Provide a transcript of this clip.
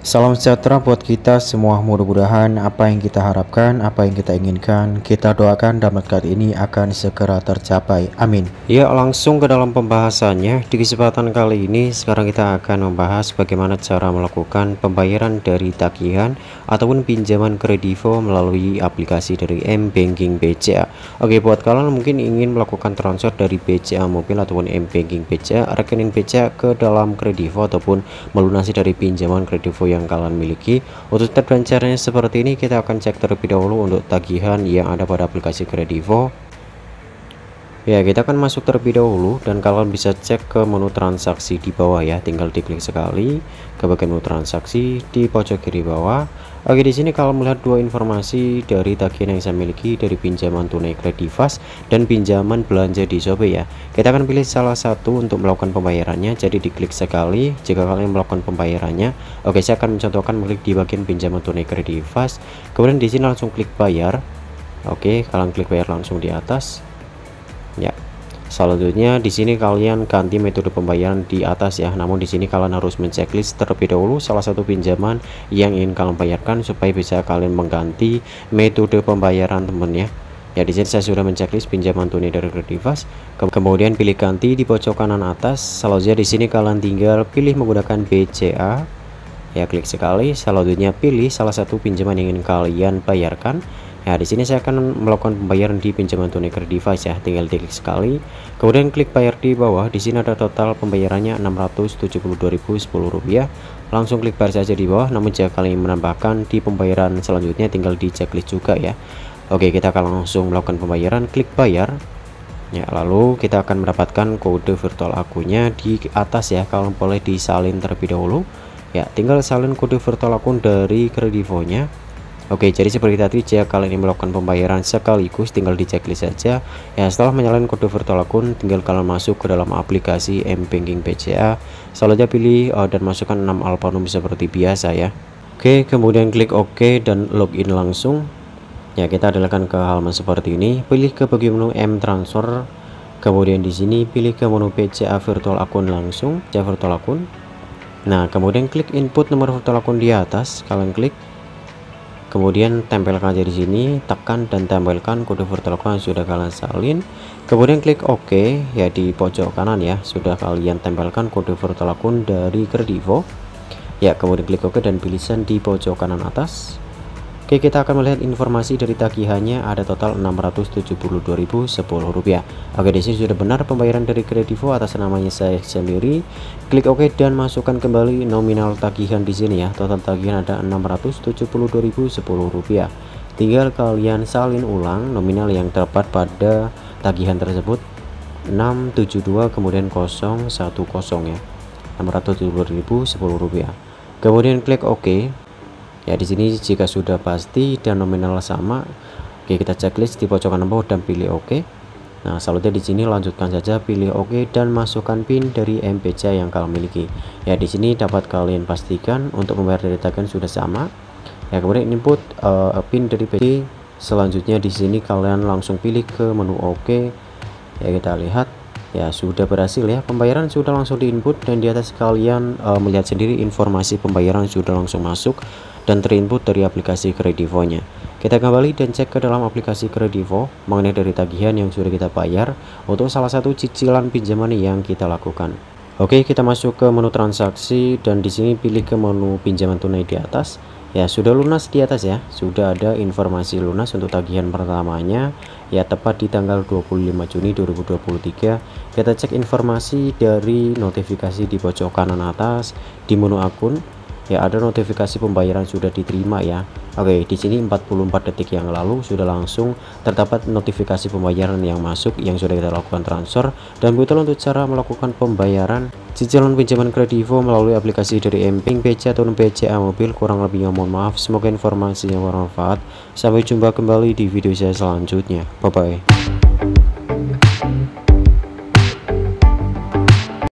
Salam sejahtera buat kita semua. Mudah-mudahan apa yang kita harapkan, apa yang kita inginkan, kita doakan dalam dekat ini akan segera tercapai. Amin. Ya, langsung ke dalam pembahasannya. Di kesempatan kali ini, sekarang kita akan membahas bagaimana cara melakukan pembayaran dari tagihan ataupun pinjaman kredivo melalui aplikasi dari M Banking BCA. Oke, buat kalian mungkin ingin melakukan transfer dari BCA Mobil ataupun M Banking BCA, rekening BCA ke dalam kredivo ataupun melunasi dari pinjaman kredivo yang kalian miliki untuk tab dan caranya seperti ini kita akan cek terlebih dahulu untuk tagihan yang ada pada aplikasi Kredivo ya kita akan masuk terlebih dahulu dan kalian bisa cek ke menu transaksi di bawah ya tinggal diklik sekali ke bagian menu transaksi di pojok kiri bawah oke di sini kalau melihat dua informasi dari tagihan yang saya miliki dari pinjaman tunai kredivas dan pinjaman belanja di Shopee ya kita akan pilih salah satu untuk melakukan pembayarannya jadi diklik sekali jika kalian melakukan pembayarannya oke saya akan mencontohkan klik di bagian pinjaman tunai kredivas kemudian di sini langsung klik bayar oke kalian klik bayar langsung di atas ya selanjutnya di sini kalian ganti metode pembayaran di atas ya namun di sini kalian harus menceklist terlebih dahulu salah satu pinjaman yang ingin kalian bayarkan supaya bisa kalian mengganti metode pembayaran temen ya ya di sini saya sudah menceklis pinjaman tunai dari Kreditas kemudian pilih ganti di pojok kanan atas selanjutnya di sini kalian tinggal pilih menggunakan BCA ya klik sekali selanjutnya pilih salah satu pinjaman yang ingin kalian bayarkan Nah, di sini saya akan melakukan pembayaran di pinjaman tunai device ya. Tinggal diklik sekali. Kemudian klik bayar di bawah. Di sini ada total pembayarannya Rp672.010. Langsung klik bayar saja di bawah. Namun jika kalian menambahkan di pembayaran selanjutnya tinggal di checklist juga ya. Oke, kita akan langsung melakukan pembayaran. Klik bayar. Ya, lalu kita akan mendapatkan kode virtual akunnya di atas ya. Kalau boleh disalin terlebih dahulu. Ya, tinggal salin kode virtual akun dari kredivonya Oke jadi seperti tadi jika kalian melakukan pembayaran sekaligus tinggal di checklist saja ya setelah menyalakan kode virtual akun tinggal kalian masuk ke dalam aplikasi M Banking BCA Selanjutnya pilih uh, dan masukkan 6 alfanum seperti biasa ya Oke kemudian klik OK dan login langsung ya kita adalahkan ke halaman seperti ini pilih ke bagian menu M transfer kemudian di sini pilih ke menu BCA virtual akun langsung BCA virtual akun Nah, kemudian klik input nomor virtual akun di atas, kalian klik kemudian tempelkan aja di sini tekan dan tempelkan kode vertelco yang sudah kalian salin kemudian klik OK ya di pojok kanan ya sudah kalian tempelkan kode vertelco dari Kredivo ya kemudian klik OK dan pilih di pojok kanan atas Oke kita akan melihat informasi dari tagihannya ada total 672.010 rupiah. Oke di sini sudah benar pembayaran dari Kredivo atas namanya saya sendiri klik OK dan masukkan kembali nominal tagihan di sini ya total tagihan ada 672.010 rupiah. tinggal kalian salin ulang nominal yang terdapat pada tagihan tersebut 672 kemudian 010 ya 672.010 rupiah kemudian klik OK ya di sini jika sudah pasti dan nominal sama oke kita checklist di pojokan bawah dan pilih oke nah selanjutnya di sini lanjutkan saja pilih oke dan masukkan pin dari MPC yang kalian miliki ya di sini dapat kalian pastikan untuk membayar dari tagihan sudah sama ya kemudian input uh, pin dari PC selanjutnya di sini kalian langsung pilih ke menu oke ya kita lihat ya sudah berhasil ya pembayaran sudah langsung diinput dan di atas kalian uh, melihat sendiri informasi pembayaran sudah langsung masuk dan terinput dari aplikasi Kredivo-nya. Kita kembali dan cek ke dalam aplikasi Kredivo mengenai dari tagihan yang sudah kita bayar untuk salah satu cicilan pinjaman yang kita lakukan. Oke, kita masuk ke menu transaksi dan di sini pilih ke menu pinjaman tunai di atas. Ya, sudah lunas di atas ya. Sudah ada informasi lunas untuk tagihan pertamanya ya tepat di tanggal 25 Juni 2023. Kita cek informasi dari notifikasi di pojok kanan atas di menu akun ya ada notifikasi pembayaran sudah diterima ya Oke di sini 44 detik yang lalu sudah langsung terdapat notifikasi pembayaran yang masuk yang sudah kita lakukan transfer dan betul untuk cara melakukan pembayaran cicilan pinjaman kredivo melalui aplikasi dari emping BC atau BCA mobil kurang lebihnya mohon maaf semoga informasinya bermanfaat sampai jumpa kembali di video saya selanjutnya bye bye